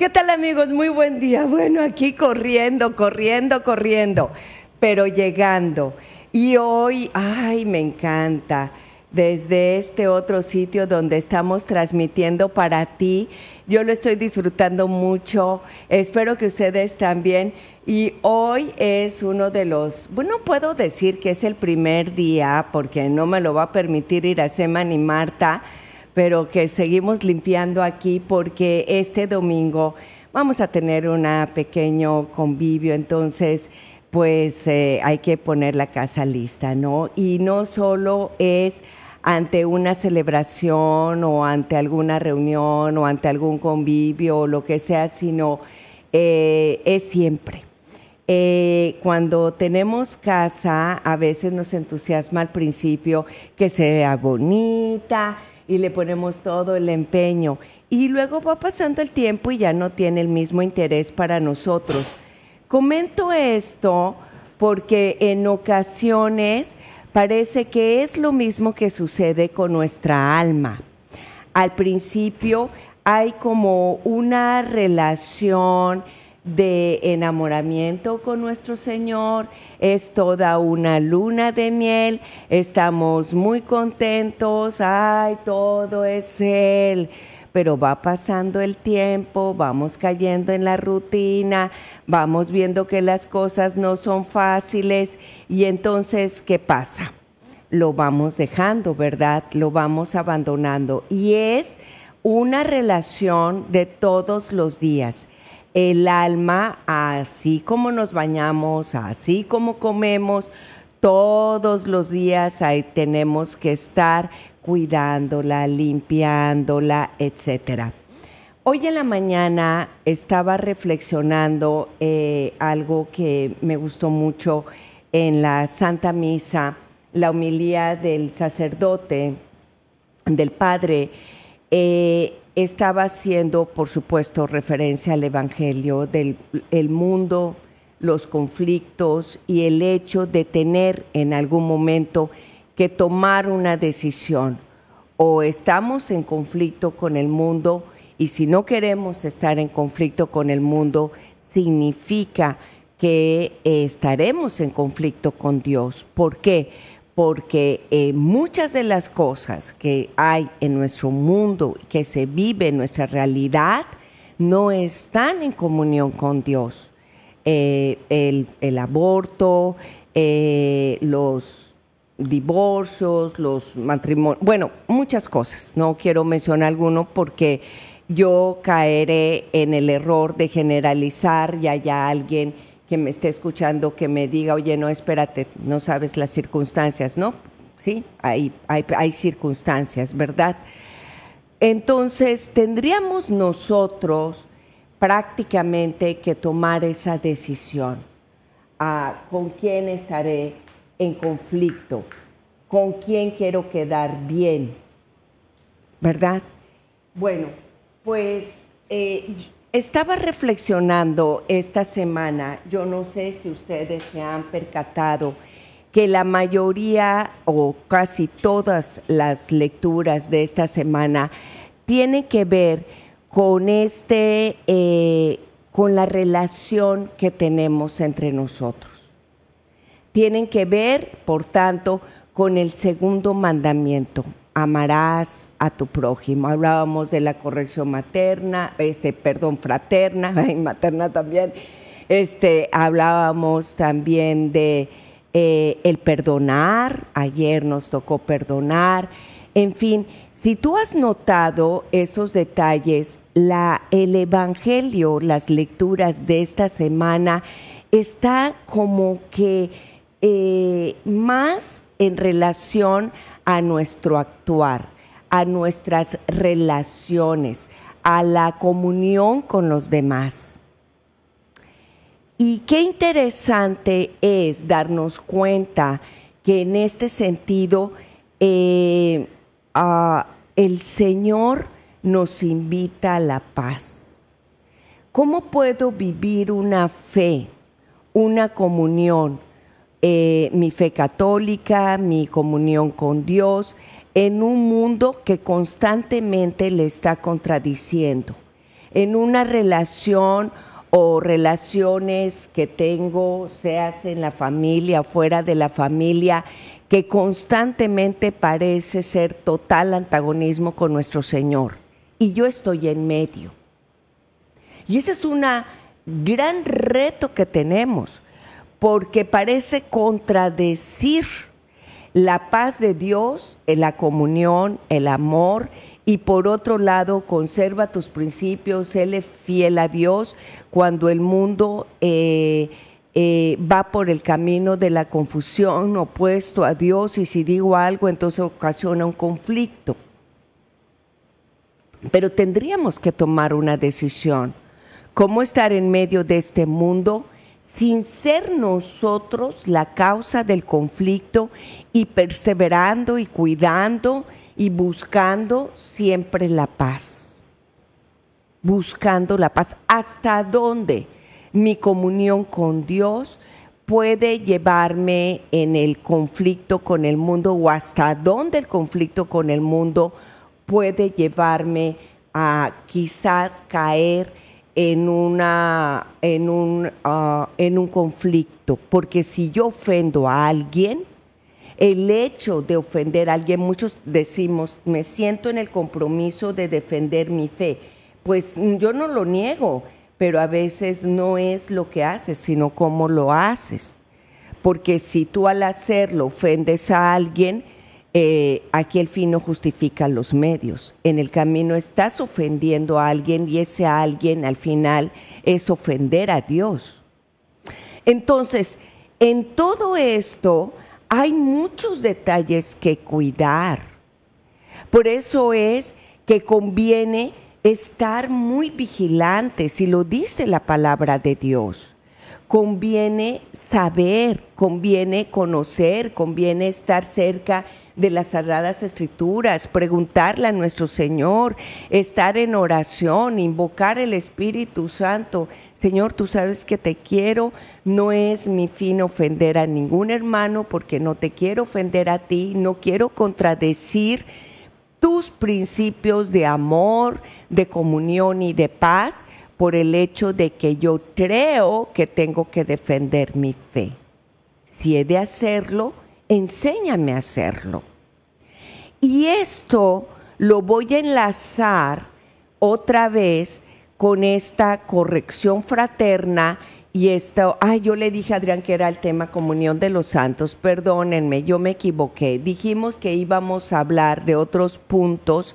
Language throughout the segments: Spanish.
¿Qué tal amigos? Muy buen día. Bueno, aquí corriendo, corriendo, corriendo, pero llegando. Y hoy, ay, me encanta. Desde este otro sitio donde estamos transmitiendo para ti. Yo lo estoy disfrutando mucho. Espero que ustedes también. Y hoy es uno de los, bueno, puedo decir que es el primer día, porque no me lo va a permitir ir a Seman y Marta pero que seguimos limpiando aquí porque este domingo vamos a tener un pequeño convivio, entonces pues eh, hay que poner la casa lista, ¿no? Y no solo es ante una celebración o ante alguna reunión o ante algún convivio o lo que sea, sino eh, es siempre. Eh, cuando tenemos casa, a veces nos entusiasma al principio que sea vea bonita, y le ponemos todo el empeño. Y luego va pasando el tiempo y ya no tiene el mismo interés para nosotros. Comento esto porque en ocasiones parece que es lo mismo que sucede con nuestra alma. Al principio hay como una relación de enamoramiento con nuestro Señor, es toda una luna de miel, estamos muy contentos, ay, todo es Él pero va pasando el tiempo, vamos cayendo en la rutina, vamos viendo que las cosas no son fáciles y entonces, ¿qué pasa? Lo vamos dejando, ¿verdad? Lo vamos abandonando y es una relación de todos los días el alma, así como nos bañamos, así como comemos, todos los días ahí tenemos que estar cuidándola, limpiándola, etcétera. Hoy en la mañana estaba reflexionando eh, algo que me gustó mucho en la Santa Misa, la humildad del sacerdote, del padre, eh, estaba haciendo, por supuesto, referencia al Evangelio del mundo, los conflictos y el hecho de tener en algún momento que tomar una decisión. O estamos en conflicto con el mundo y si no queremos estar en conflicto con el mundo, significa que eh, estaremos en conflicto con Dios. ¿Por qué? porque eh, muchas de las cosas que hay en nuestro mundo, que se vive en nuestra realidad, no están en comunión con Dios. Eh, el, aborto, eh, los divorcios, los matrimonios, bueno, muchas cosas. No quiero mencionar alguno porque yo caeré en el error de generalizar y haya alguien quien me esté escuchando que me diga, oye, no, espérate, no sabes las circunstancias, ¿no? Sí, hay, hay, circunstancias, ¿verdad? Entonces, tendríamos nosotros prácticamente que tomar esa decisión. Ah, ¿Con quién estaré en conflicto? ¿Con quién quiero quedar bien? ¿Verdad? Bueno, pues eh, estaba reflexionando esta semana, yo no sé si ustedes se han percatado que la mayoría o casi todas las lecturas de esta semana tienen que ver con este, eh, con la relación que tenemos entre nosotros. Tienen que ver, por tanto, con el segundo mandamiento, amarás a tu prójimo. Hablábamos de la corrección materna, este, perdón, fraterna, y materna también. Este, hablábamos también de eh, el perdonar, ayer nos tocó perdonar. En fin, si tú has notado esos detalles, la, el Evangelio, las lecturas de esta semana, está como que eh, más en relación a a nuestro actuar, a nuestras relaciones, a la comunión con los demás. Y qué interesante es darnos cuenta que en este sentido eh, el Señor nos invita a la paz. ¿Cómo puedo vivir una fe, una comunión, eh, mi fe católica, mi comunión con Dios, en un mundo que constantemente le está contradiciendo, en una relación o relaciones que tengo, sea en la familia, fuera de la familia, que constantemente parece ser total antagonismo con nuestro Señor. Y yo estoy en medio. Y ese es un gran reto que tenemos, porque parece contradecir la paz de Dios, la comunión, el amor y por otro lado conserva tus principios, es fiel a Dios cuando el mundo eh, eh, va por el camino de la confusión opuesto a Dios y si digo algo entonces ocasiona un conflicto. Pero tendríamos que tomar una decisión. ¿Cómo estar en medio de este mundo? sin ser nosotros la causa del conflicto y perseverando y cuidando y buscando siempre la paz. Buscando la paz. ¿Hasta dónde mi comunión con Dios puede llevarme en el conflicto con el mundo o hasta dónde el conflicto con el mundo puede llevarme a quizás caer en, una, en, ah, en un conflicto, porque si yo ofendo a alguien, el hecho de ofender a alguien, muchos decimos, me siento en el compromiso de defender mi fe, pues mm, yo no lo niego, pero a veces no es lo que haces, sino cómo lo haces. Porque si tú al hacerlo ofendes a alguien, eh, aquí el fin no justifica los medios. En el camino estás ofendiendo a alguien y ese alguien al final es ofender a Dios. Entonces, en todo esto hay muchos detalles que cuidar. Por eso es que conviene estar muy vigilantes y lo dice la palabra de Dios conviene saber, conviene conocer, conviene estar cerca de las sagradas escrituras, preguntarle a nuestro Señor, estar en oración, invocar el Espíritu Santo. Señor, tú sabes que te quiero, no es mi fin ofender a ningún hermano porque no te quiero ofender a ti, no quiero contradecir tus principios de amor, de comunión y de paz por el hecho de que yo creo que tengo que defender mi fe. Si he de hacerlo, enséñame a hacerlo. Y esto lo voy a enlazar otra vez con esta corrección fraterna y esta, ay, yo le dije a Adrián que era el tema comunión de los santos, perdónenme, yo me equivoqué. Dijimos que íbamos a hablar de otros puntos,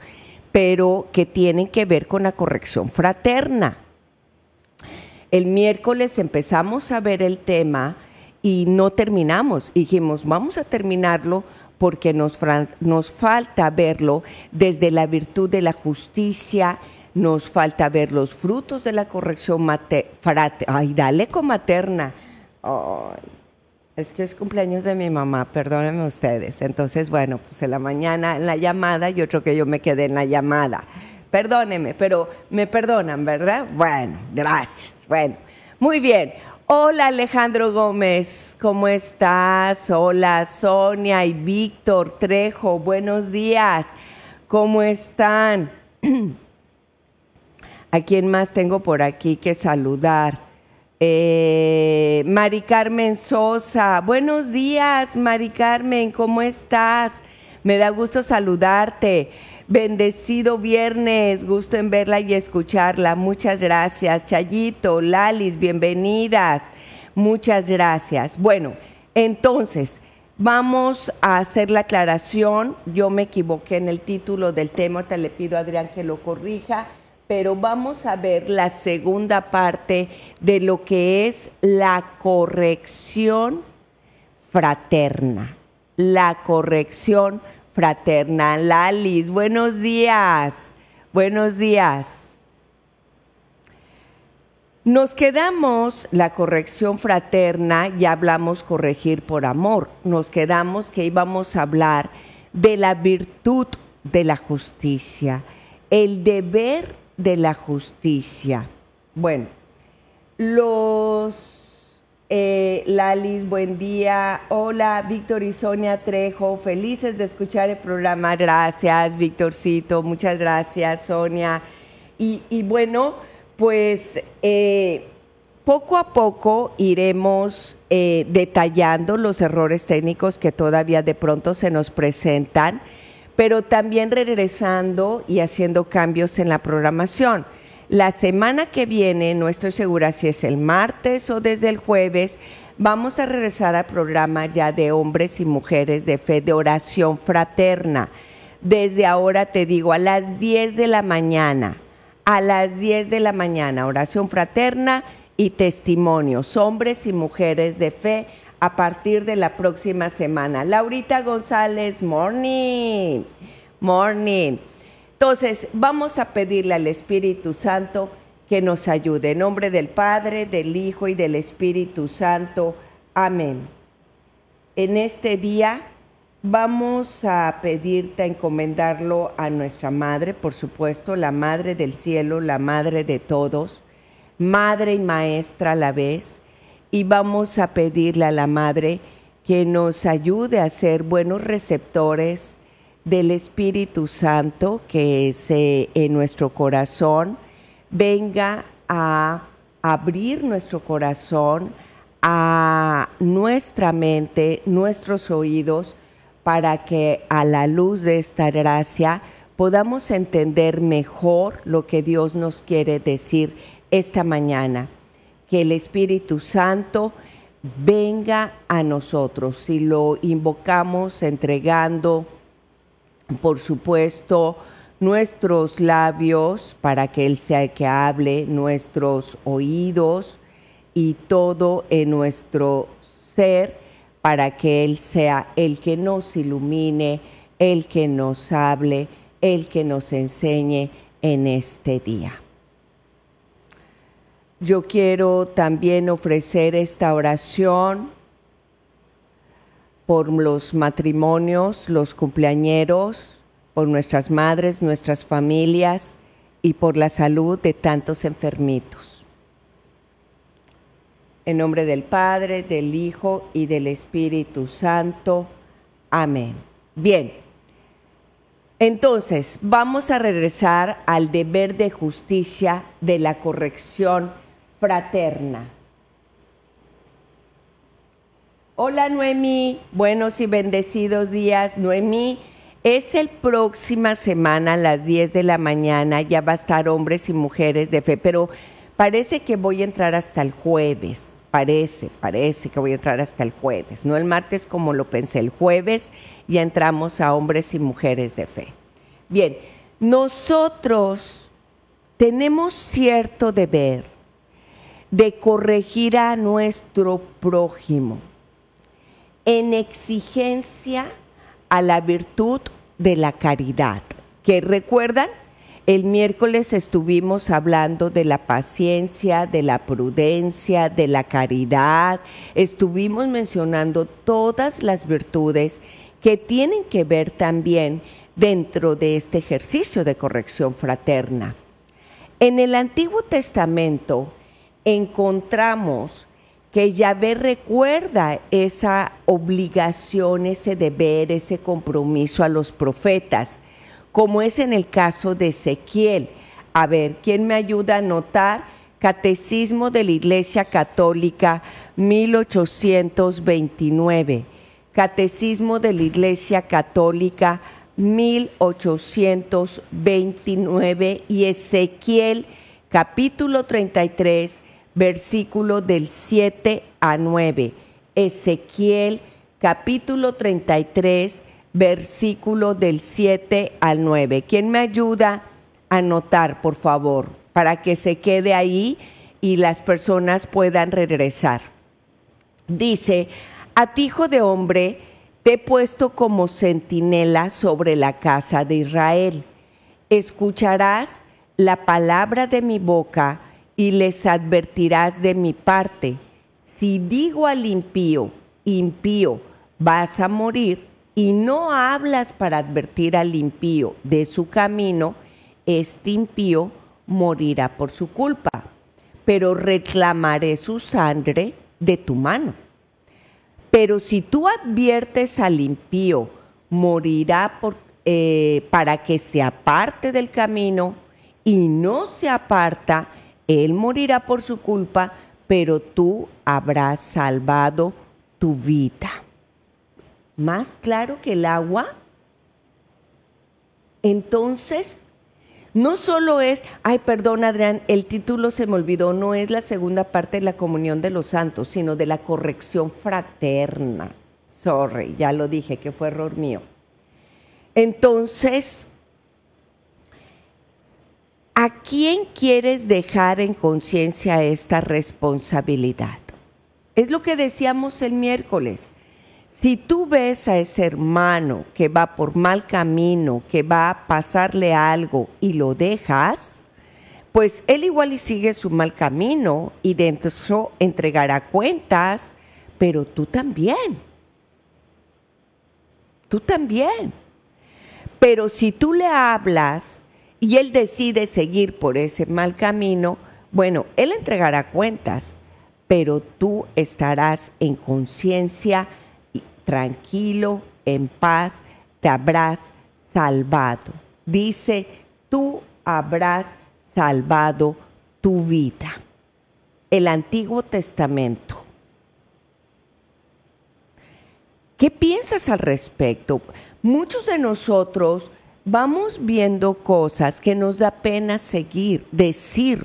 pero que tienen que ver con la corrección fraterna. El miércoles empezamos a ver el tema y no terminamos. Dijimos, vamos a terminarlo porque nos, nos falta verlo desde la virtud de la justicia, nos falta ver los frutos de la corrección materna. Ay, dale con materna. es que es cumpleaños de mi mamá, perdónenme ustedes. Entonces, bueno, pues en la mañana en la llamada, yo creo que yo me quedé en la llamada. Perdónenme, pero me perdonan, ¿verdad? Bueno, gracias. Pues, bueno, muy bien. Hola Alejandro Gómez, ¿cómo estás? Hola Sonia y Víctor Trejo, buenos días. ¿Cómo están? ¿A quién más tengo por aquí que saludar? Eh, Mari Carmen Sosa, buenos días Mari Carmen, ¿cómo estás? Me da gusto saludarte. Bendecido viernes, gusto en verla y escucharla. Muchas gracias, Chayito, Lalis, bienvenidas. Muchas gracias. Bueno, entonces, vamos a hacer la aclaración. Yo me equivoqué en el título del tema, te le pido a Adrián que lo corrija, pero vamos a ver la segunda parte de lo que es la corrección fraterna. La corrección fraterna Fraterna Lalis, buenos días. Buenos días. Nos quedamos la corrección fraterna, ya hablamos corregir por amor, nos quedamos que íbamos a hablar de la virtud de la justicia, el deber de la justicia. Bueno, los eh, Lalis, buen día. Hola, Víctor y Sonia Trejo, felices de escuchar el programa. Gracias, Víctorcito, muchas gracias, Sonia. Y, bueno, pues eh, poco a poco iremos eh, detallando los errores técnicos que todavía de pronto se nos presentan, pero también regresando y haciendo cambios en la programación. La semana que viene, no estoy segura si es el martes o desde el jueves, vamos a regresar al programa ya de hombres y mujeres de fe de oración fraterna. Desde ahora te digo, a las 10 de la mañana, a las 10 de la mañana, oración fraterna y testimonios, hombres y mujeres de fe a partir de la próxima semana. Laurita González, morning, morning. Entonces, vamos a pedirle al Espíritu Santo que nos ayude. En nombre del Padre, del Hijo y del Espíritu Santo. Amén. En este día vamos a pedirte, a encomendarlo a nuestra Madre, por supuesto, la Madre del Cielo, la Madre de todos, Madre y Maestra a la vez. Y vamos a pedirle a la Madre que nos ayude a ser buenos receptores, del Espíritu Santo que se, en nuestro corazón venga a abrir nuestro corazón, a nuestra mente, nuestros oídos, para que a la luz de esta gracia podamos entender mejor lo que Dios nos quiere decir esta mañana. Que el Espíritu Santo venga a nosotros. Y lo invocamos entregando por supuesto, nuestros labios para que Él sea el que hable, nuestros oídos y todo en nuestro ser para que Él sea el que nos ilumine, el que nos hable, el que nos enseñe en este día. Yo quiero también ofrecer esta oración por los matrimonios, los cumpleaños, por nuestras madres, nuestras familias y por la salud de tantos enfermitos. En nombre del Padre, del Hijo y del Espíritu Santo. Amén. Bien. Entonces, vamos a regresar al deber de justicia de la corrección fraterna. Hola Noemí, buenos y bendecidos días. Noemí, es el próxima semana a las 10 de la mañana, ya va a estar hombres y mujeres de fe, pero parece que voy a entrar hasta el jueves, parece, parece que voy a entrar hasta el jueves, no el martes como lo pensé, el jueves ya entramos a hombres y mujeres de fe. Bien, nosotros tenemos cierto deber de corregir a nuestro prójimo en exigencia a la virtud de la caridad, ¿Qué recuerdan, el miércoles estuvimos hablando de la paciencia, de la prudencia, de la caridad, estuvimos mencionando todas las virtudes que tienen que ver también dentro de este ejercicio de corrección fraterna. En el Antiguo Testamento encontramos que Yahvé recuerda esa obligación, ese deber, ese compromiso a los profetas, como es en el caso de Ezequiel. A ver, ¿quién me ayuda a notar Catecismo de la Iglesia Católica 1829. Catecismo de la Iglesia Católica 1829 y Ezequiel capítulo 33 versículo del 7 a 9. Ezequiel capítulo 33, versículo del 7 al 9. ¿Quién me ayuda a anotar, por favor, para que se quede ahí y las personas puedan regresar? Dice, a ti, hijo de hombre, te he puesto como centinela sobre la casa de Israel. Escucharás la palabra de mi boca y les advertirás de mi parte. Si digo al impío, impío, vas a morir, y no hablas para advertir al impío de su camino, este impío morirá por su culpa, pero reclamaré su sangre de tu mano. Pero si tú adviertes al impío, morirá eh, para que se aparte del camino y no se aparta, él morirá por su culpa, pero tú habrás salvado tu vida. Más claro que el agua. Entonces, no solo es, ay, perdón Adrián, el título se me olvidó, no es la segunda parte de la comunión de los santos, sino de la corrección fraterna. Sorry, ya lo dije, que fue error mío. Entonces, ¿A quién quieres dejar en conciencia esta responsabilidad? Es lo que decíamos el miércoles. Si tú ves a ese hermano que va por mal camino, que va a pasarle algo y lo dejas, pues él igual y sigue su mal camino y dentro entregará cuentas, pero tú también. Tú también. Pero si tú le hablas y él decide seguir por ese mal camino, bueno, él entregará cuentas, pero tú estarás en conciencia, tranquilo, en paz, te habrás salvado. Dice, tú habrás salvado tu vida. El Antiguo Testamento. ¿Qué piensas al respecto? Muchos de nosotros vamos viendo cosas que nos da pena seguir, decir,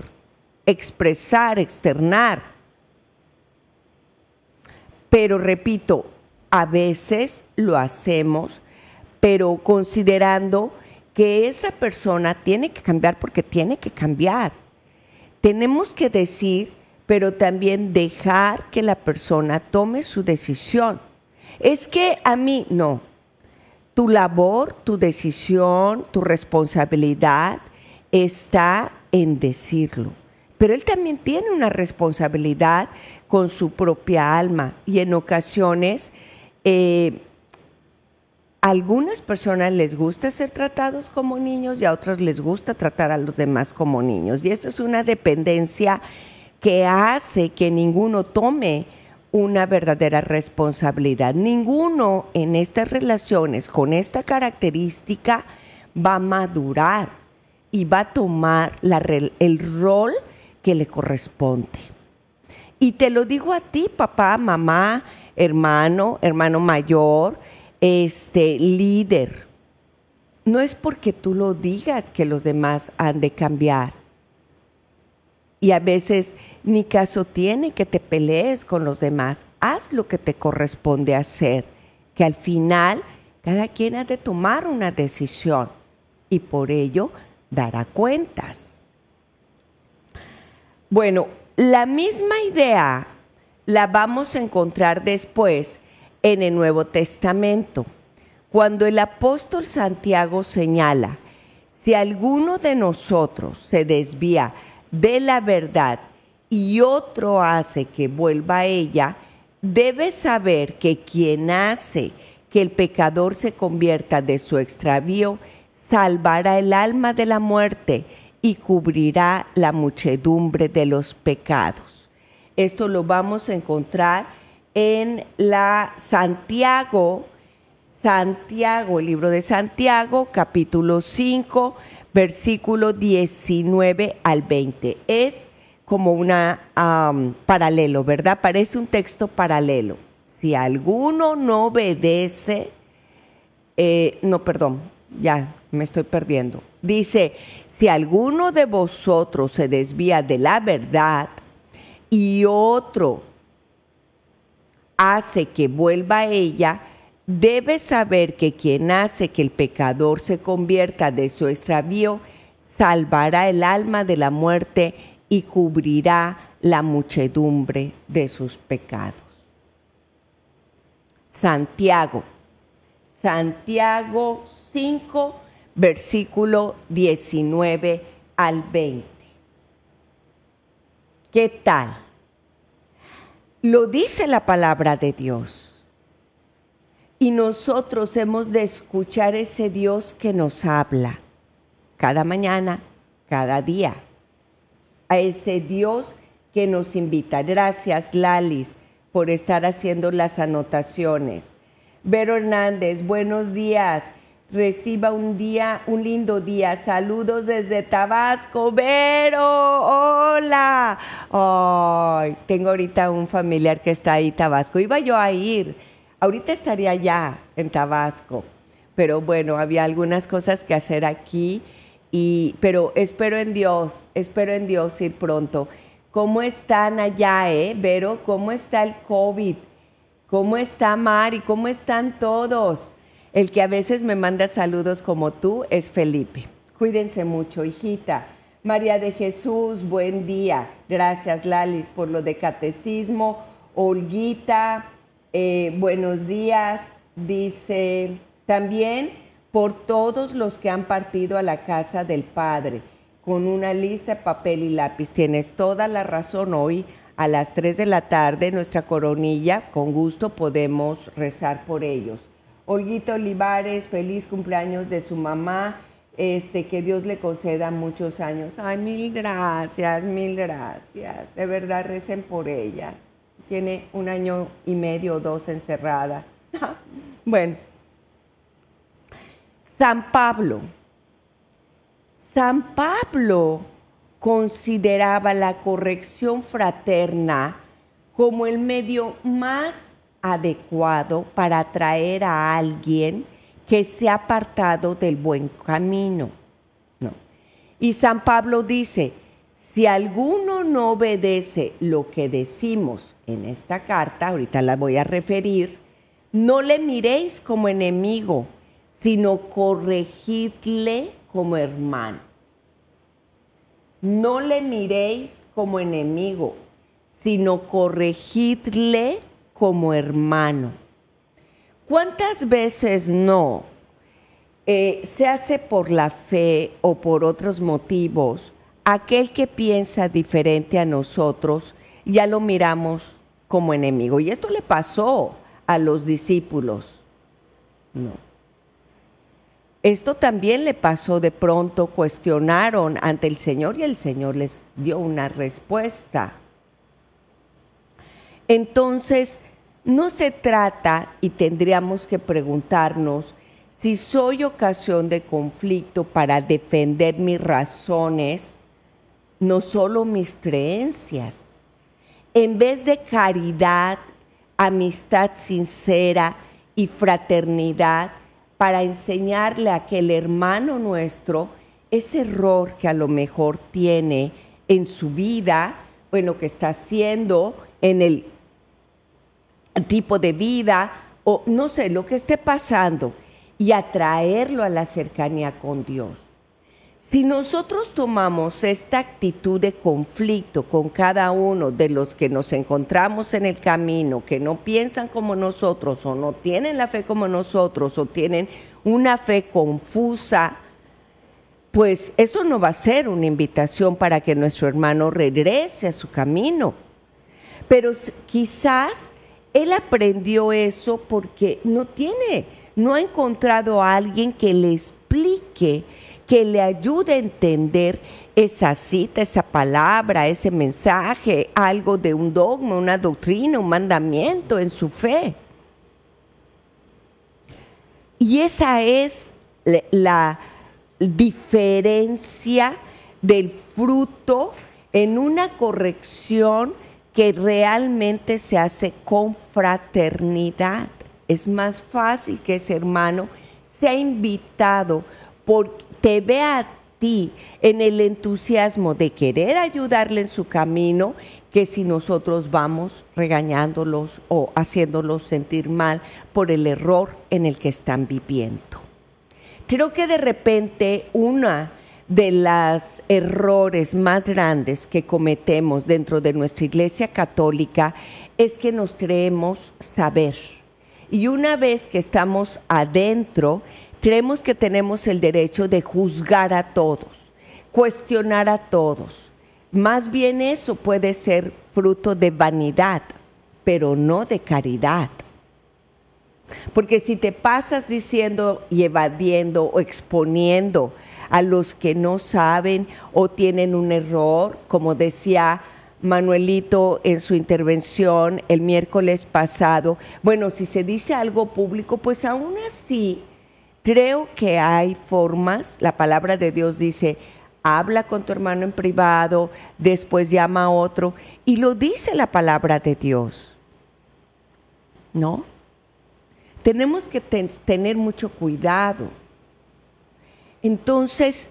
expresar, externar. Pero repito, a veces lo hacemos, pero considerando que esa persona tiene que cambiar porque tiene que cambiar. Tenemos que decir, pero también dejar que la persona tome su decisión. Es que a mí no, tu labor, tu decisión, tu responsabilidad está en decirlo. Pero él también tiene una responsabilidad con su propia alma y en ocasiones eh, a algunas personas les gusta ser tratados como niños y a otras les gusta tratar a los demás como niños. Y esto es una dependencia que hace que ninguno tome una verdadera responsabilidad. Ninguno en estas relaciones con esta característica va a madurar y va a tomar el rol que le corresponde. Y te lo digo a ti, papá, mamá, hermano, hermano mayor, este líder. No es porque tú lo digas que los demás han de cambiar y a veces ni caso tiene que te pelees con los demás. Haz lo que te corresponde hacer, que al final cada quien ha de tomar una decisión y por ello dará cuentas. Bueno, la misma idea la vamos a encontrar después en el Nuevo Testamento, cuando el apóstol Santiago señala, si alguno de nosotros se desvía, de la verdad y otro hace que vuelva a ella, debe saber que quien hace que el pecador se convierta de su extravío, salvará el alma de la muerte y cubrirá la muchedumbre de los pecados. Esto lo vamos a encontrar en la Santiago, Santiago, el libro de Santiago, capítulo 5, versículo 19 al 20. Es como un paralelo, ¿verdad? Parece un texto paralelo. Si alguno no obedece, eh, no, perdón, ya me estoy perdiendo. Dice, si alguno de vosotros se desvía de la verdad y otro hace que vuelva a ella, debe saber que quien hace que el pecador se convierta de su extravío, salvará el alma de la muerte y cubrirá la muchedumbre de sus pecados. Santiago, Santiago 5, versículo 19 al 20. ¿Qué tal? Lo dice la palabra de Dios y nosotros hemos de escuchar ese Dios que nos habla cada mañana, cada día. A ese Dios que nos invita. Gracias, Lalis, por estar haciendo las anotaciones. Vero Hernández, buenos días. Reciba un día, un lindo día. Saludos desde Tabasco. Vero, hola. tengo ahorita un familiar que está ahí, Tabasco. Iba yo a ir Ahorita estaría ya en Tabasco, pero bueno, había algunas cosas que hacer aquí, y, pero espero en Dios, espero en Dios ir pronto. ¿Cómo están allá, eh, Vero? ¿Cómo está el COVID? ¿Cómo está Mari? ¿Cómo están todos? El que a veces me manda saludos como tú es Felipe. Cuídense mucho, hijita. María de Jesús, buen día. Gracias, Lalis, por lo de catecismo. Olguita, eh, buenos días, dice también por todos los que han partido a la casa del Padre, con una lista de papel y lápiz. Tienes toda la razón hoy. A las 3 de la tarde, nuestra coronilla, con gusto podemos rezar por ellos. Olguita Olivares, feliz cumpleaños de su mamá. Este, que Dios le conceda muchos años. Ay, mil gracias, mil gracias. De verdad, recen por ella tiene un año y medio o dos encerrada. bueno, San Pablo. San Pablo consideraba la corrección fraterna como el medio más adecuado para atraer a alguien que se ha apartado del buen camino. Y San Pablo dice, si alguno no obedece lo que decimos en esta carta, ahorita la voy a referir, no le miréis como enemigo, sino corregidle como hermano. No le miréis como enemigo, sino corregidle como hermano. ¿Cuántas veces no eh, se hace por la fe o por otros motivos? aquel que piensa diferente a nosotros, ya lo miramos como enemigo. Y esto le pasó a los discípulos. No. Esto también le pasó de pronto, cuestionaron ante el Señor y el Señor les dio una respuesta. Entonces, no se trata, y tendríamos que preguntarnos, si soy ocasión de conflicto para defender mis razones no solo mis creencias. En vez de caridad, amistad sincera y fraternidad para enseñarle a aquel hermano nuestro ese error que a lo mejor tiene en su vida o en lo que está haciendo, en el tipo de vida o no sé, lo que esté pasando y atraerlo a la cercanía con Dios. Si nosotros tomamos esta actitud de conflicto con cada uno de los que nos encontramos en el camino, que no piensan como nosotros o no tienen la fe como nosotros o tienen una fe confusa, pues eso no va a ser una invitación para que nuestro hermano regrese a su camino. Pero quizás él aprendió eso porque no tiene, no ha encontrado a alguien que le explique que le ayude a entender esa cita, esa palabra, ese mensaje, algo de un dogma, una doctrina, un mandamiento en su fe. Y esa es la diferencia del fruto en una corrección que realmente se hace con fraternidad. Es más fácil que ese hermano sea invitado por te ve a ti en el entusiasmo de querer ayudarle en su camino que si nosotros vamos regañándolos o haciéndolos sentir mal por el error en el que están viviendo. Creo que de repente una de los errores más grandes que cometemos dentro de nuestra Iglesia Católica es que nos creemos saber. Y una vez que estamos adentro, Creemos que tenemos el derecho de juzgar a todos, cuestionar a todos. Más bien eso puede ser fruto de vanidad, pero no de caridad. Porque si te pasas diciendo y evadiendo o exponiendo a los que no saben o tienen un error, como decía Manuelito en su intervención el miércoles pasado, bueno, si se dice algo público, pues aún así Creo que hay formas, la palabra de Dios dice, habla con tu hermano en privado, después llama a otro, y lo dice la palabra de Dios. ¿No? Tenemos que tener mucho cuidado. Entonces,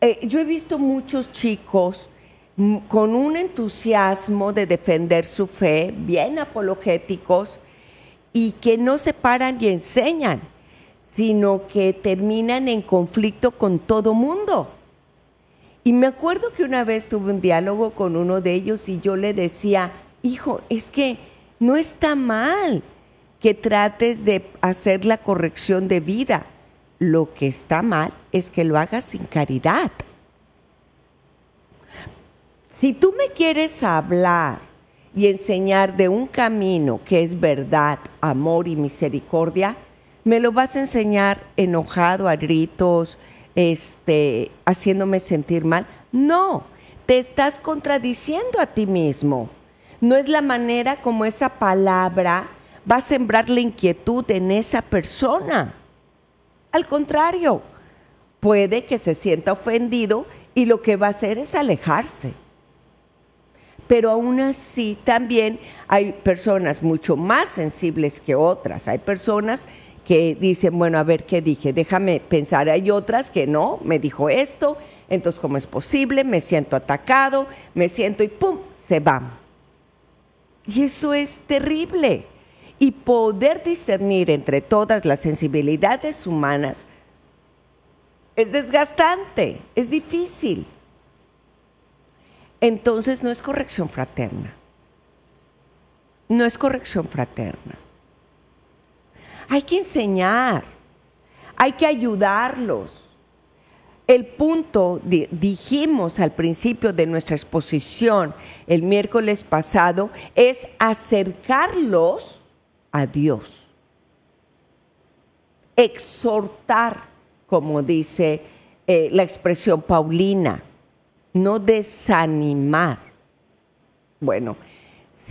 eh, yo he visto muchos chicos mm, con un entusiasmo de defender su fe, bien apologéticos, y que no se paran y enseñan sino que terminan en conflicto con todo mundo. Y me acuerdo que una vez tuve un diálogo con uno de ellos y yo le decía, hijo, es que no está mal que trates de hacer la corrección de vida. Lo que está mal es que lo hagas sin caridad. Si tú me quieres hablar y enseñar de un camino que es verdad, amor y misericordia, me lo vas a enseñar enojado, a gritos, este, haciéndome sentir mal. No, te estás contradiciendo a ti mismo. No es la manera como esa palabra va a sembrar la inquietud en esa persona. Al contrario, puede que se sienta ofendido y lo que va a hacer es alejarse. Pero aún así también hay personas mucho más sensibles que otras. Hay personas que dicen, bueno, a ver qué dije, déjame pensar. Hay otras que no, me dijo esto, entonces ¿cómo es posible? Me siento atacado, me siento y ¡pum! se van. Y eso es terrible. Y poder discernir entre todas las sensibilidades humanas es desgastante, es difícil. Entonces no es corrección fraterna. No es corrección fraterna. Hay que enseñar, hay que ayudarlos. El punto, dijimos al principio de nuestra exposición el miércoles pasado, es acercarlos a Dios. Exhortar, como dice eh, la expresión paulina, no desanimar. Bueno,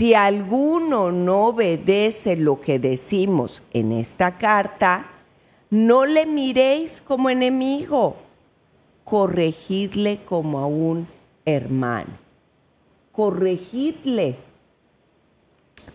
si alguno no obedece lo que decimos en esta carta, no le miréis como enemigo, corregidle como a un hermano. Corregidle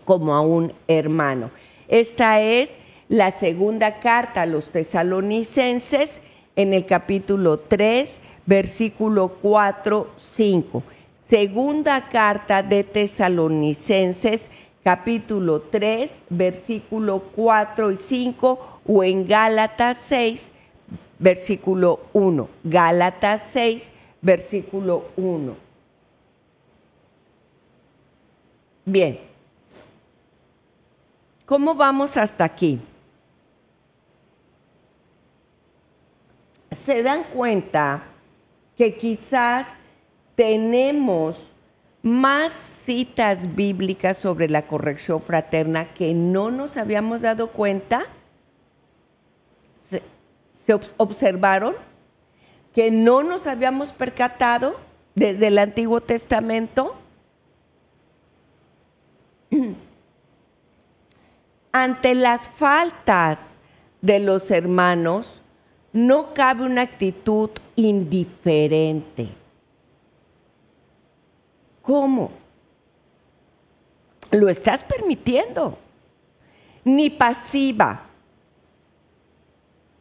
como a un hermano. Esta es la segunda carta a los tesalonicenses en el capítulo 3, versículo 4, 5. Segunda carta de Tesalonicenses, capítulo 3, versículo 4 y 5, o en Gálatas 6, versículo 1. Gálatas 6, versículo 1. Bien. ¿Cómo vamos hasta aquí? Se dan cuenta que quizás tenemos más citas bíblicas sobre la corrección fraterna que no nos habíamos dado cuenta, se, observaron, que no nos habíamos percatado desde el Antiguo Testamento. Ante las faltas de los hermanos, no cabe una actitud indiferente ¿Cómo? Lo estás permitiendo. Ni pasiva.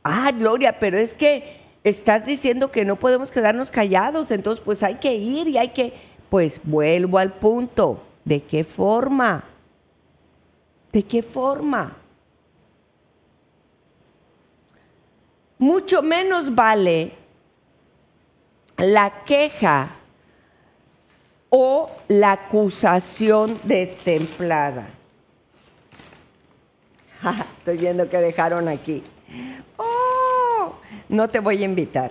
Ah, Gloria, pero es que estás diciendo que no podemos quedarnos callados, entonces pues hay que ir y hay que... Pues vuelvo al punto. ¿De qué forma? ¿De qué forma? Mucho menos vale la queja o la acusación destemplada. Estoy viendo que dejaron aquí. ¡Oh! No te voy a invitar.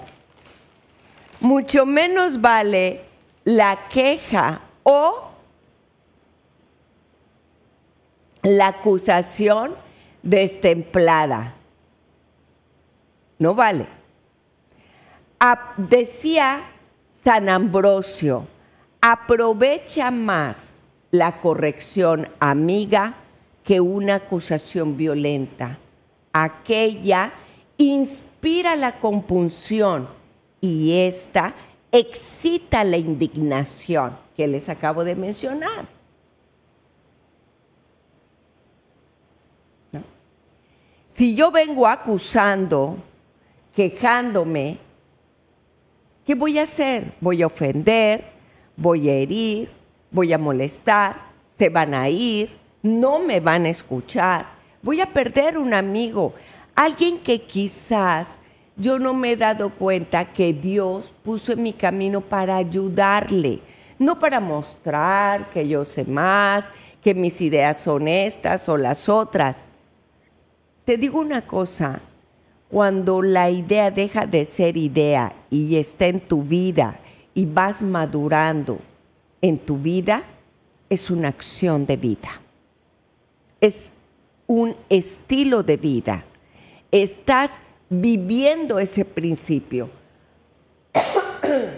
Mucho menos vale la queja o la acusación destemplada. No vale. Ah, decía San Ambrosio, aprovecha más la corrección amiga que una acusación violenta. Aquella inspira la compunción y esta excita la indignación que les acabo de mencionar. Si yo vengo acusando, quejándome, ¿qué voy a hacer? Voy a ofender, voy a herir, voy a molestar, se van a ir, no me van a escuchar, voy a perder un amigo, alguien que quizás yo no me he dado cuenta que Dios puso en mi camino para ayudarle, no para mostrar que yo sé más, que mis ideas son estas o las otras. Te digo una cosa, cuando la idea deja de ser idea y está en tu vida y vas madurando en tu vida es una acción de vida. Es un estilo de vida. Estás viviendo ese principio.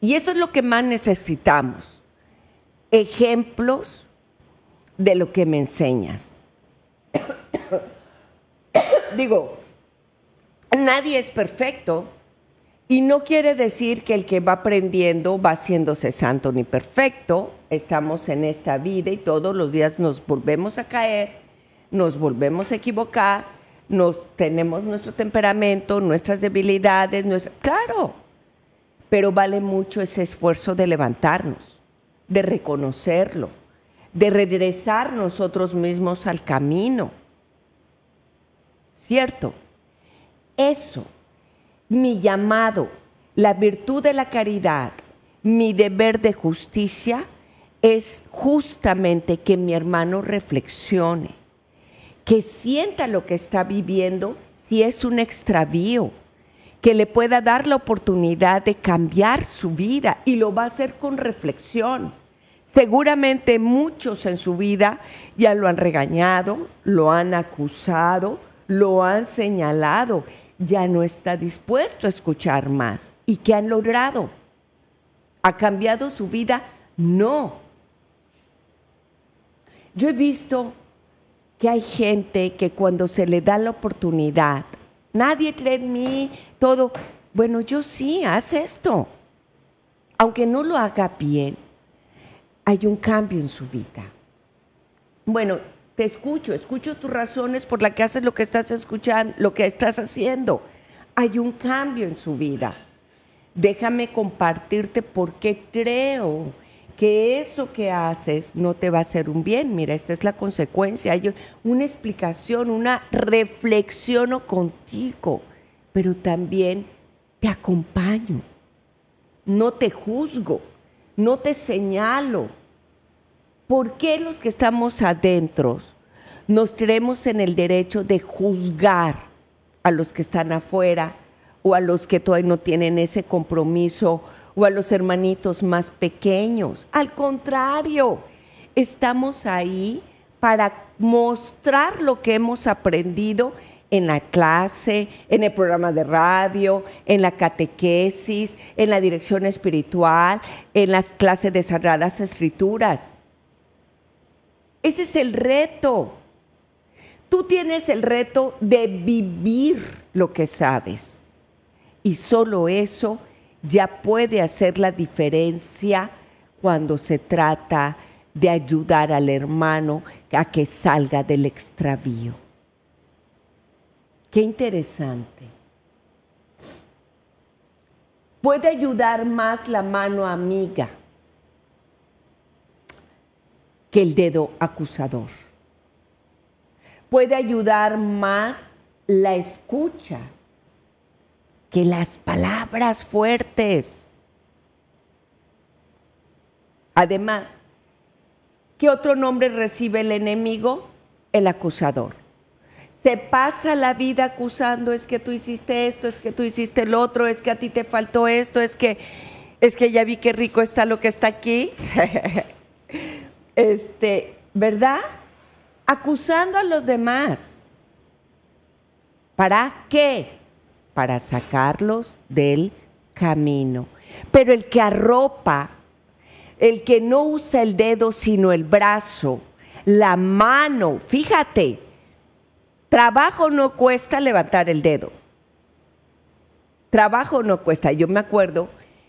y eso es lo que más necesitamos. Ejemplos de lo que me enseñas. Digo, nadie es perfecto y no quiere decir que el que va aprendiendo va haciéndose santo ni perfecto. Estamos en esta vida y todos los días nos volvemos a caer, nos volvemos a equivocar, nos tenemos nuestro temperamento, nuestras debilidades, claro. Pero vale mucho ese esfuerzo de levantarnos, de reconocerlo, de regresar nosotros mismos al camino. ¿Cierto? Eso mi llamado, la virtud de la caridad, mi deber de justicia es justamente que mi hermano reflexione, que sienta lo que está viviendo si es un extravío, que le pueda dar la oportunidad de cambiar su vida y lo va a hacer con reflexión. Seguramente muchos en su vida ya lo han regañado, lo han acusado, lo han señalado ya no está dispuesto a escuchar más. ¿Y qué han logrado? ¿Ha cambiado su vida? No. Yo he visto que hay gente que cuando se le da la oportunidad, nadie cree en mí, todo, bueno, yo sí, haz esto. Aunque no lo haga bien, hay un cambio en su vida. Bueno, te escucho, escucho tus razones por las que haces lo que estás escuchando, lo que estás haciendo. Hay un cambio en su vida. Déjame compartirte porque creo que eso que haces no te va a hacer un bien. Mira, esta es la consecuencia. Hay una explicación, una reflexión contigo, pero también te acompaño. No te juzgo, no te señalo, ¿por qué los que estamos adentro nos tenemos en el derecho de juzgar a los que están afuera o a los que todavía no tienen ese compromiso o a los hermanitos más pequeños? Al contrario, estamos ahí para mostrar lo que hemos aprendido en la clase, en el programa de radio, en la catequesis, en la dirección espiritual, en las clases de sagradas escrituras. Ese es el reto. Tú tienes el reto de vivir lo que sabes. Y solo eso ya puede hacer la diferencia cuando se trata de ayudar al hermano a que salga del extravío. Qué interesante. Puede ayudar más la mano amiga que el dedo acusador. Puede ayudar más la escucha que las palabras fuertes. Además, ¿qué otro nombre recibe el enemigo? El acusador. Se pasa la vida acusando, es que tú hiciste esto, es que tú hiciste el otro, es que a ti te faltó esto, es que es que ya vi qué rico está lo que está aquí. Este, ¿verdad? Acusando a los demás. ¿Para qué? Para sacarlos del camino. Pero el que arropa, el que no usa el dedo sino el brazo, la mano, fíjate, trabajo no cuesta levantar el dedo. Trabajo no cuesta. Yo me acuerdo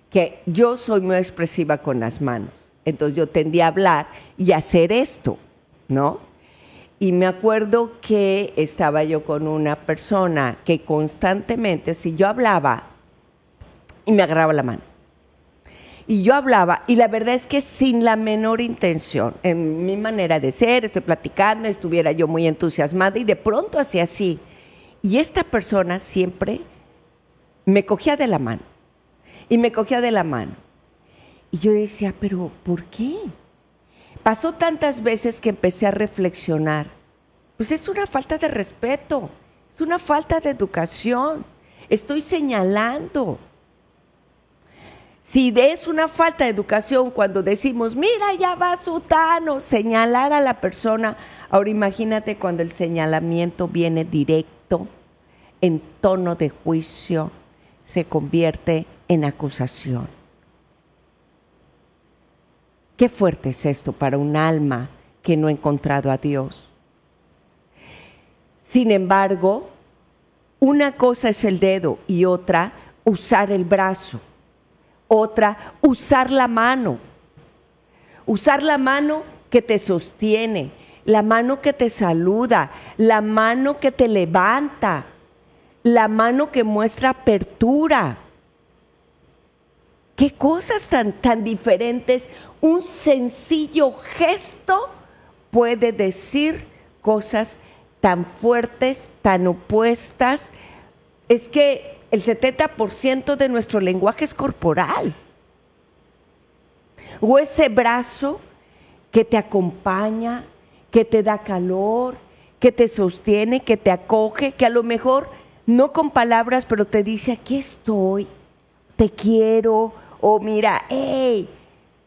que yo soy muy expresiva con las manos. Entonces yo tendía a hablar y hacer esto, ¿no? Y me acuerdo que estaba yo con una persona que constantemente, si yo hablaba, y me agarraba la mano. Y yo hablaba, y la verdad es que sin la menor intención, en mi manera de ser, estoy platicando, estuviera yo muy entusiasmada, y de pronto hacía así. Y esta persona siempre me cogía de la mano. Y me cogía de la mano y yo decía, pero ¿por qué? Pasó tantas veces que empecé a reflexionar. Pues es una falta de respeto, es una falta de educación. Estoy señalando. Si es una falta de educación cuando decimos, mira, ya va Sutano, señalar a la persona. Ahora imagínate cuando el señalamiento viene directo, en tono de juicio, se convierte en acusación. Qué fuerte es esto para un alma que no ha encontrado a Dios. Sin embargo, una cosa es el dedo y otra usar el brazo. Otra, usar la mano. Usar la mano que te sostiene, la mano que te saluda, la mano que te levanta, la mano que muestra apertura Qué cosas tan, tan diferentes. Un sencillo gesto puede decir cosas tan fuertes, tan opuestas. Es que el 70% de nuestro lenguaje es corporal. O ese brazo que te acompaña, que te da calor, que te sostiene, que te acoge, que a lo mejor no con palabras, pero te dice, aquí estoy, te quiero, o mira, hey,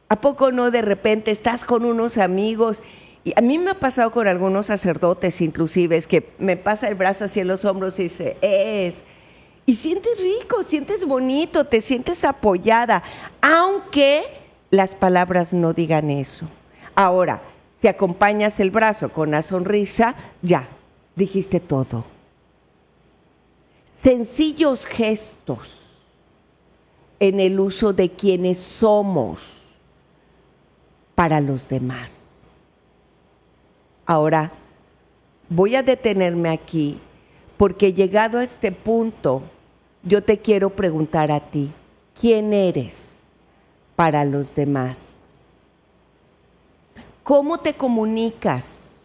¿a poco no de repente estás con unos amigos? Y a mí me ha pasado con algunos sacerdotes, inclusive, es que me pasa el brazo hacia los hombros y dice, es. Y sientes rico, sientes bonito, te sientes apoyada, aunque las palabras no digan eso. Ahora, si acompañas el brazo con la sonrisa, ya, dijiste todo. Sencillos gestos en el uso de quienes somos para los demás. Ahora, voy a detenerme aquí porque llegado a este punto, yo te quiero preguntar a ti, ¿quién eres para los demás? ¿Cómo te comunicas?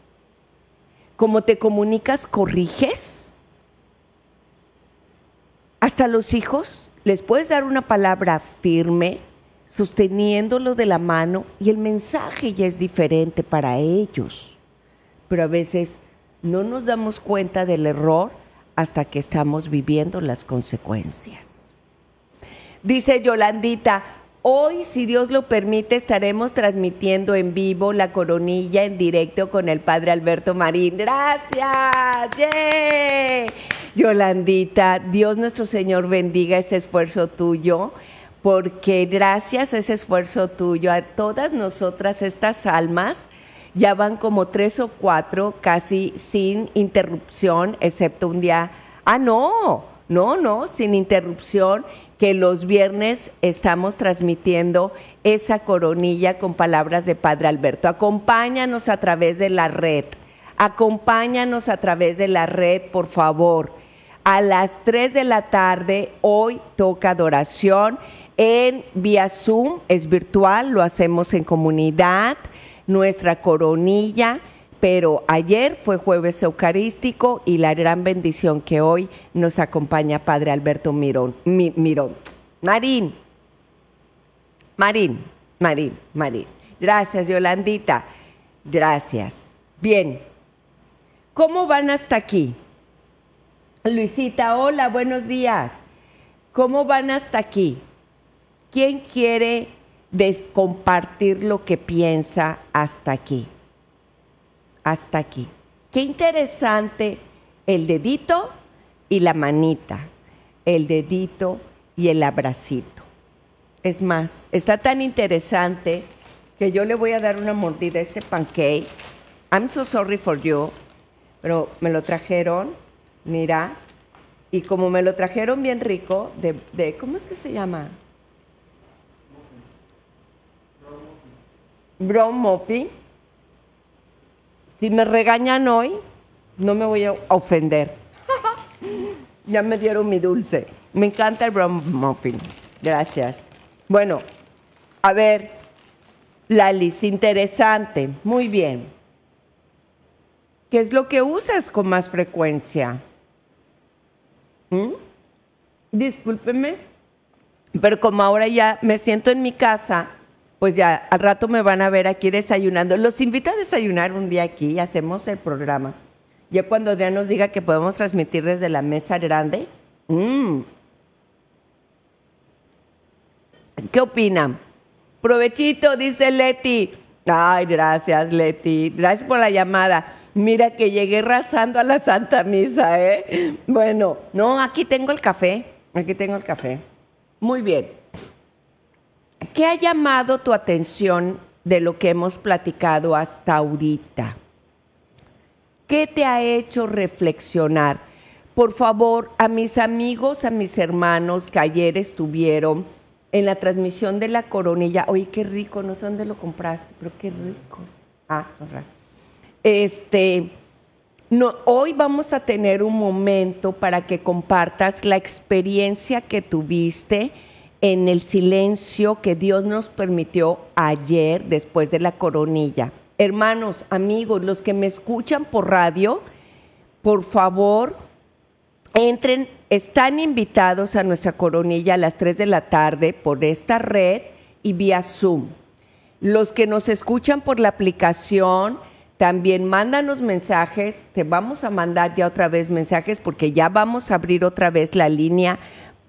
¿Cómo te comunicas corriges? ¿Hasta los hijos? les puedes dar una palabra firme, sosteniéndolo de la mano, y el mensaje ya es diferente para ellos. Pero a veces no nos damos cuenta del error hasta que estamos viviendo las consecuencias. Dice Yolandita, Hoy, si Dios lo permite, estaremos transmitiendo en vivo la coronilla en directo con el padre Alberto Marín. Gracias. Yolandita, Dios nuestro Señor bendiga ese esfuerzo tuyo porque gracias a ese esfuerzo tuyo, a todas nosotras estas almas, ya van como tres o cuatro casi sin interrupción, excepto un día. Ah, no, no, no, sin interrupción, que los viernes estamos transmitiendo esa coronilla con palabras de Padre Alberto. Acompáñanos a través de la red. Acompáñanos a través de la red, por favor. A las 3 de la tarde, hoy toca adoración en vía Zoom, es virtual, lo hacemos en comunidad, nuestra coronilla pero ayer fue jueves eucarístico y la gran bendición que hoy nos acompaña Padre Alberto Mirón, Marín, Marín, Marín, Marín. Gracias, Yolandita. Gracias. Bien. ¿Cómo van hasta aquí? Luisita, hola, buenos días. ¿Cómo van hasta aquí? ¿Quién quiere descompartir lo que piensa hasta aquí? hasta aquí. Qué interesante el dedito y la manita, el dedito y el abracito. Es más, está tan interesante que yo le voy a dar una mordida a este pancake. I'm so sorry for you, pero me lo trajeron, mira, y como me lo trajeron bien rico, de, ¿cómo es que se llama? Brown muffin. Brown muffin si me regañan hoy, no me voy a ofender. ya me dieron mi dulce. Me encanta el brown muffin. Gracias. Bueno, a ver, Lalis, interesante. Muy bien. ¿Qué es lo que usas con más frecuencia? ¿Mm? Discúlpeme, pero como ahora ya me siento en mi casa pues ya al rato me van a ver aquí desayunando. Los invito a desayunar un día aquí y hacemos el programa. Ya cuando ya nos diga que podemos transmitir desde la mesa grande, mmm. ¿qué opinan? Provechito, dice Leti. Ay, gracias, Leti. Gracias por la llamada. Mira que llegué rasando a la Santa Misa, ¿eh? Bueno, no, aquí tengo el café. Aquí tengo el café. Muy bien. ¿qué ha llamado tu atención de lo que hemos platicado hasta ahorita? ¿Qué te ha hecho reflexionar? Por favor, a mis amigos, a mis hermanos que ayer estuvieron en la transmisión de la coronilla, oye, qué rico, no sé dónde lo compraste, pero qué ricos. Ah, Este, no, hoy vamos a tener un momento para que compartas la experiencia que tuviste en el silencio que Dios nos permitió ayer después de la coronilla. Hermanos, amigos, los que me escuchan por radio, por favor, entren, están invitados a nuestra coronilla a las 3 de la tarde por esta red y vía Zoom. Los que nos escuchan por la aplicación, también mándanos mensajes, te vamos a mandar ya otra vez mensajes porque ya vamos a abrir otra vez la línea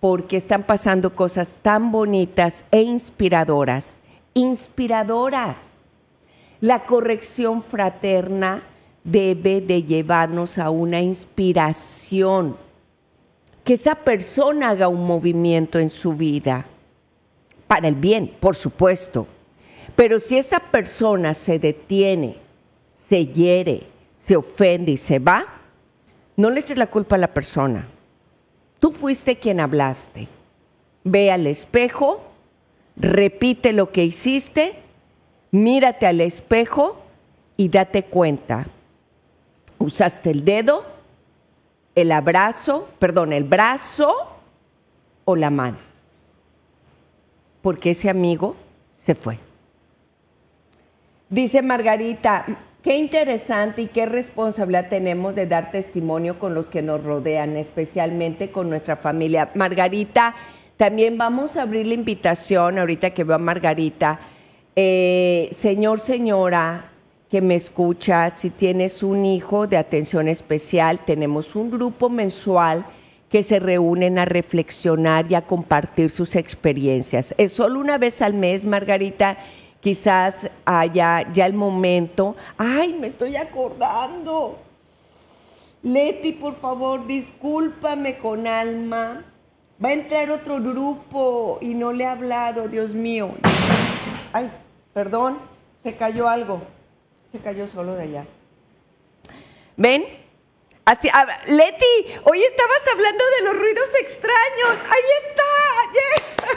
porque están pasando cosas tan bonitas e inspiradoras. Inspiradoras. La corrección fraterna debe de llevarnos a una inspiración. Que esa persona haga un movimiento en su vida. Para el bien, por supuesto. Pero si esa persona se detiene, se hiere, se ofende y se va, no le eches la culpa a la persona Tú fuiste quien hablaste. Ve al espejo, repite lo que hiciste, mírate al espejo y date cuenta. Usaste el dedo, el abrazo, perdón, el brazo o la mano. Porque ese amigo se fue. Dice Margarita, Qué interesante y qué responsabilidad tenemos de dar testimonio con los que nos rodean, especialmente con nuestra familia. Margarita, también vamos a abrir la invitación ahorita que veo a Margarita. Eh, señor, señora, que me escucha, si tienes un hijo de atención especial, tenemos un grupo mensual que se reúnen a reflexionar y a compartir sus experiencias. Es solo una vez al mes, Margarita quizás haya ya el momento, ay, me estoy acordando. Leti, por favor, discúlpame con alma. Va a entrar otro grupo y no le he hablado, Dios mío. Ay, perdón, se cayó algo. Se cayó solo de allá. ¿Ven? Así, Leti, hoy estabas hablando de los ruidos extraños. Ahí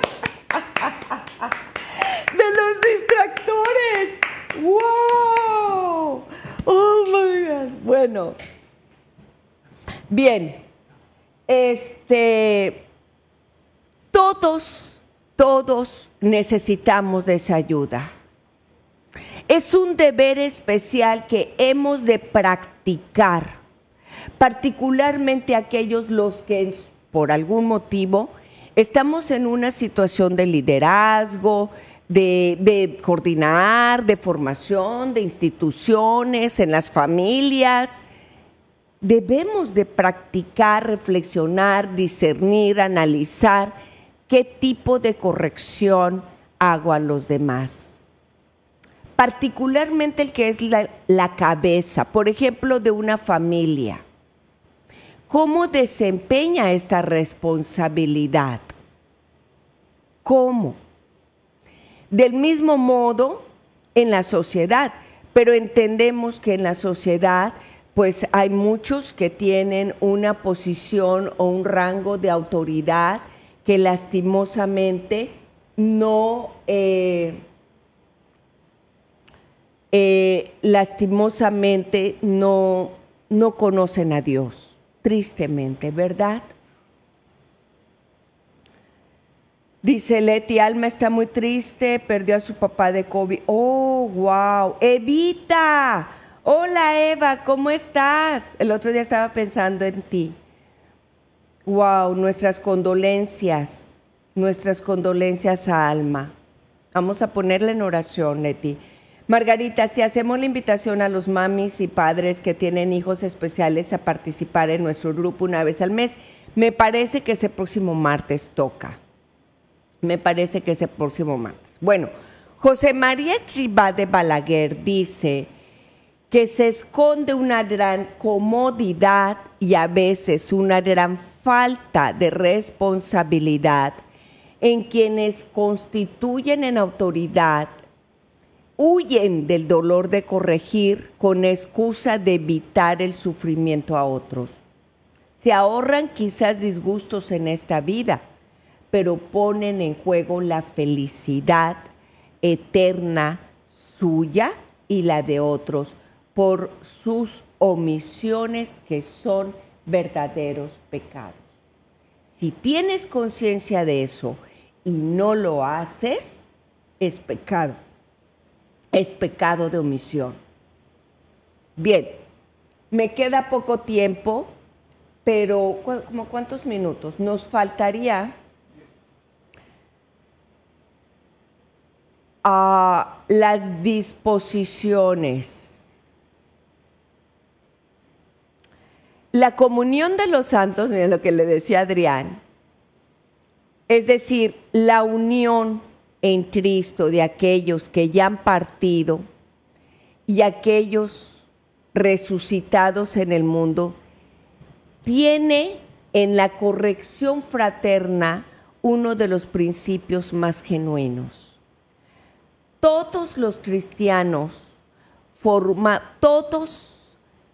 está. ¡Wow! ¡Oh, my God! Bueno. Bien. Este. Todos, todos necesitamos de esa ayuda. Es un deber especial que hemos de practicar, particularmente aquellos los que por algún motivo estamos en una situación de liderazgo, de, coordinar, de formación, de instituciones, en las familias. Debemos de practicar, reflexionar, discernir, analizar qué tipo de corrección hago a los demás. Particularmente el que es la, la cabeza, por ejemplo, de una familia cómo desempeña esta responsabilidad. ¿Cómo? Del mismo modo, en la sociedad, pero entendemos que en la sociedad pues hay muchos que tienen una posición o un rango de autoridad que lastimosamente no, eh, eh, lastimosamente no, no conocen a Dios, tristemente, ¿verdad? Dice Leti, Alma está muy triste, perdió a su papá de COVID. Oh, wow. Evita. Hola Eva, ¿cómo estás? El otro día estaba pensando en ti. Wow, nuestras condolencias, nuestras condolencias a Alma. Vamos a ponerle en oración, Leti. Margarita, si hacemos la invitación a los mamis y padres que tienen hijos especiales a participar en nuestro grupo una vez al mes, me parece que ese próximo martes toca. Me parece que es el próximo martes. Bueno, José María Estriba de Balaguer dice que se esconde una gran comodidad y a veces una gran falta de responsabilidad en quienes constituyen en autoridad, huyen del dolor de corregir con excusa de evitar el sufrimiento a otros. Se ahorran quizás disgustos en esta vida, pero ponen en juego la felicidad eterna suya y la de otros por sus omisiones que son verdaderos pecados. Si tienes conciencia de eso y no lo haces, es pecado. Es pecado de omisión. Bien, me queda poco tiempo, pero como cuántos minutos? Nos faltaría a las disposiciones. La comunión de los santos, miren lo que le decía Adrián, es decir, la unión en Cristo de aquellos que ya han partido y aquellos resucitados en el mundo, tiene en la corrección fraterna uno de los principios más genuinos todos los cristianos, todos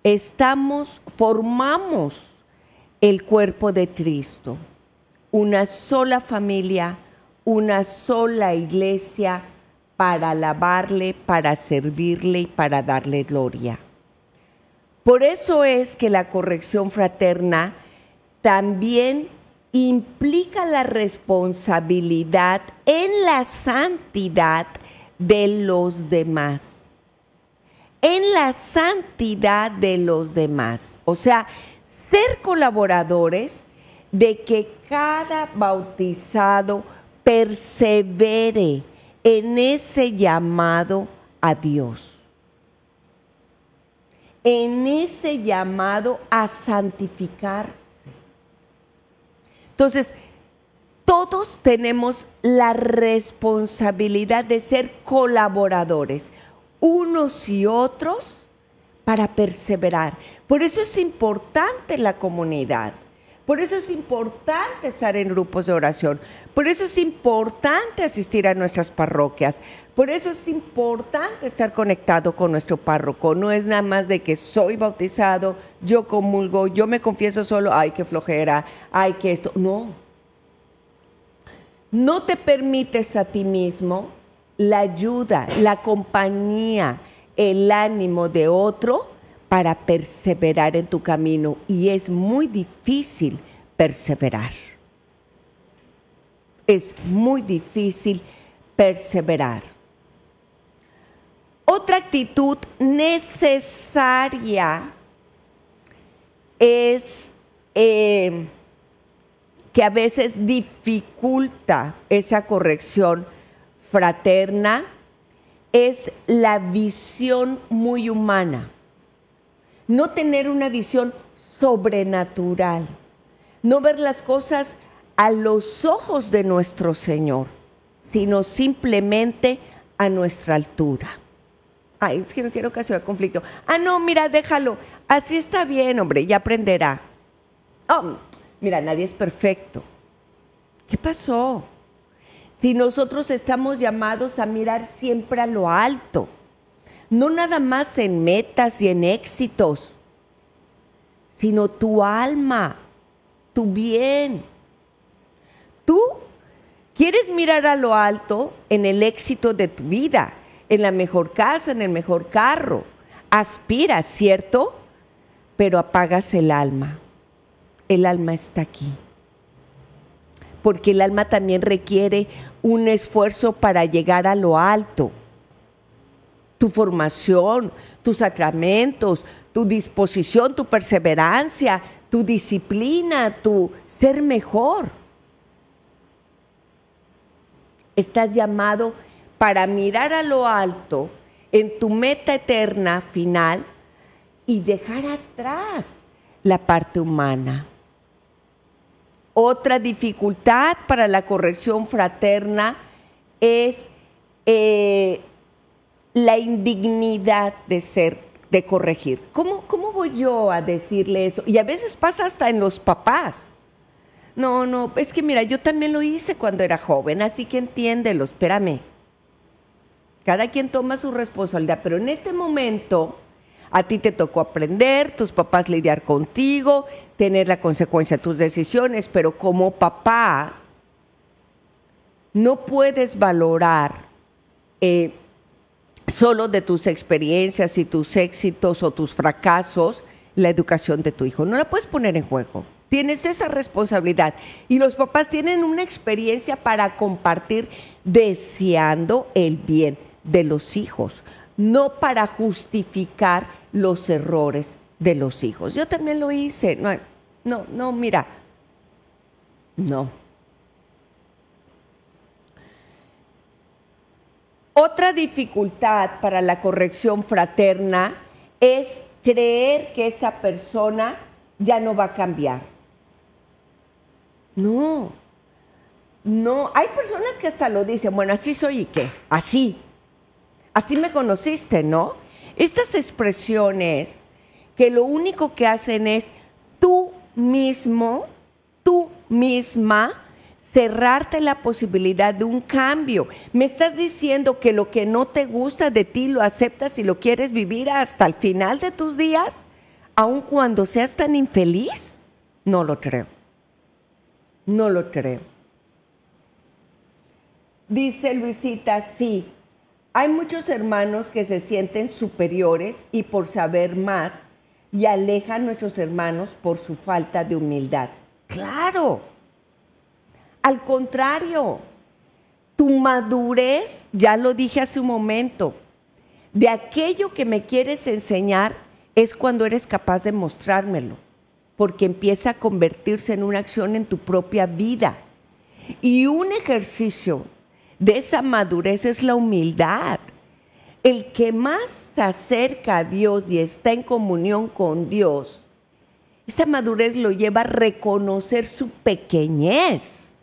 estamos, formamos el cuerpo de Cristo, una sola familia, una sola iglesia para alabarle, para servirle y para darle gloria. Por eso es que la corrección fraterna también implica la responsabilidad en la santidad de los demás, en la santidad de los demás. O sea, ser colaboradores de que cada bautizado persevere en ese llamado a Dios, en ese llamado a santificarse. Entonces, todos tenemos la responsabilidad de ser colaboradores, unos y otros, para perseverar. Por eso es importante la comunidad. Por eso es importante estar en grupos de oración. Por eso es importante asistir a nuestras parroquias. Por eso es importante estar conectado con nuestro párroco. No es nada más de que soy bautizado, yo comulgo, yo me confieso solo, ay, qué flojera, ay, que esto. No, no te permites a ti mismo la ayuda, la compañía, el ánimo de otro para perseverar en tu camino. Y es muy difícil perseverar. Es muy difícil perseverar. Otra actitud necesaria es eh, que a veces dificulta esa corrección fraterna es la visión muy humana. No tener una visión sobrenatural. No ver las cosas a los ojos de nuestro Señor, sino simplemente a nuestra altura. Ay, es que no quiero conflicto. Ah, no, mira, déjalo. Así está bien, hombre, ya aprenderá. Oh, Mira, nadie es perfecto. ¿Qué pasó? Si nosotros estamos llamados a mirar siempre a lo alto, no nada más en metas y en éxitos, sino tu alma, tu bien. Tú quieres mirar a lo alto en el éxito de tu vida, en la mejor casa, en el mejor carro. Aspiras, ¿cierto? Pero apagas el alma el alma está aquí. Porque el alma también requiere un esfuerzo para llegar a lo alto. Tu formación, tus sacramentos, tu disposición, tu perseverancia, tu disciplina, tu ser mejor. Estás llamado para mirar a lo alto, en tu meta eterna final, y dejar atrás la parte humana. Otra dificultad para la corrección fraterna es eh, la indignidad de ser, de corregir. ¿Cómo, ¿Cómo voy yo a decirle eso? Y a veces pasa hasta en los papás. No, no, es que mira, yo también lo hice cuando era joven, así que entiéndelo, espérame. Cada quien toma su responsabilidad, pero en este momento a ti te tocó aprender, tus papás lidiar contigo, tener la consecuencia de tus decisiones, pero como papá no puedes valorar eh, solo de tus experiencias y tus éxitos o tus fracasos la educación de tu hijo. No la puedes poner en juego. Tienes esa responsabilidad. Y los papás tienen una experiencia para compartir deseando el bien de los hijos, no para justificar los errores de los hijos. Yo también lo hice. No, no, no, mira. No. Otra dificultad para la corrección fraterna es creer que esa persona ya no va a cambiar. No, no, hay personas que hasta lo dicen, bueno, así soy y qué, así, así me conociste, ¿no? Estas expresiones que lo único que hacen es tú mismo, tú misma, cerrarte la posibilidad de un cambio. Me estás diciendo que lo que no te gusta de ti lo aceptas y lo quieres vivir hasta el final de tus días, aun cuando seas tan infeliz. No lo creo. No lo creo. Dice Luisita, sí, hay muchos hermanos que se sienten superiores y por saber más y aleja a nuestros hermanos por su falta de humildad. Claro. Al contrario, tu madurez, ya lo dije hace un momento, de aquello que me quieres enseñar es cuando eres capaz de mostrármelo, porque empieza a convertirse en una acción en tu propia vida. Y un ejercicio de esa madurez es la humildad el que más se acerca a Dios y está en comunión con Dios, esa madurez lo lleva a reconocer su pequeñez.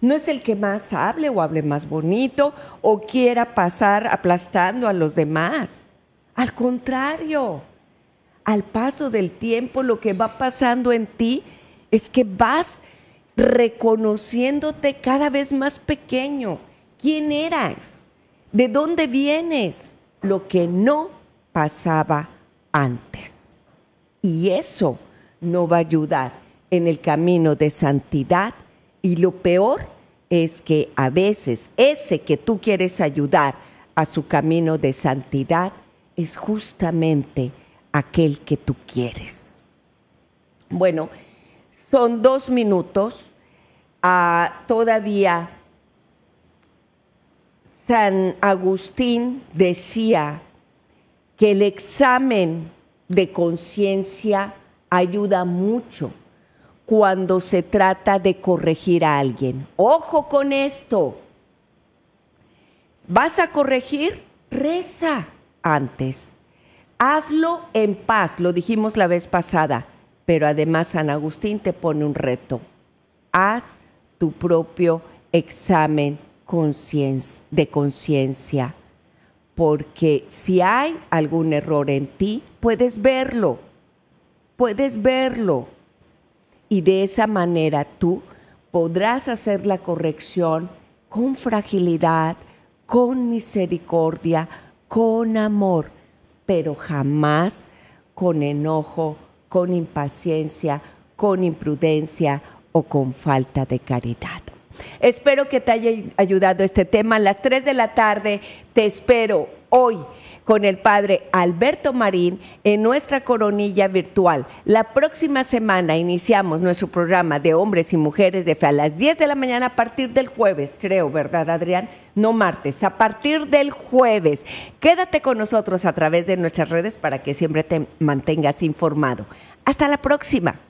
No es el que más hable o hable más bonito o quiera pasar aplastando a los demás. Al contrario, al paso del tiempo lo que va pasando en ti es que vas reconociéndote cada vez más pequeño. ¿Quién eras? ¿De dónde vienes? Lo que no pasaba antes. Y eso no va a ayudar en el camino de santidad. Y lo peor es que a veces ese que tú quieres ayudar a su camino de santidad es justamente aquel que tú quieres. Bueno, son dos minutos. Ah, todavía San Agustín decía que el examen de conciencia ayuda mucho cuando se trata de corregir a alguien. Ojo con esto. ¿Vas a corregir? Reza antes. Hazlo en paz, lo dijimos la vez pasada, pero además San Agustín te pone un reto. Haz tu propio examen de conciencia, porque si hay algún error en ti, puedes verlo, puedes verlo. Y de esa manera tú podrás hacer la corrección con fragilidad, con misericordia, con amor, pero jamás con enojo, con impaciencia, con imprudencia o con falta de caridad. Espero que te haya ayudado este tema. A las 3 de la tarde te espero hoy con el padre Alberto Marín en nuestra coronilla virtual. La próxima semana iniciamos nuestro programa de hombres y mujeres de fe a las 10 de la mañana a partir del jueves, creo, ¿verdad, Adrián? No martes, a partir del jueves. Quédate con nosotros a través de nuestras redes para que siempre te mantengas informado. Hasta la próxima.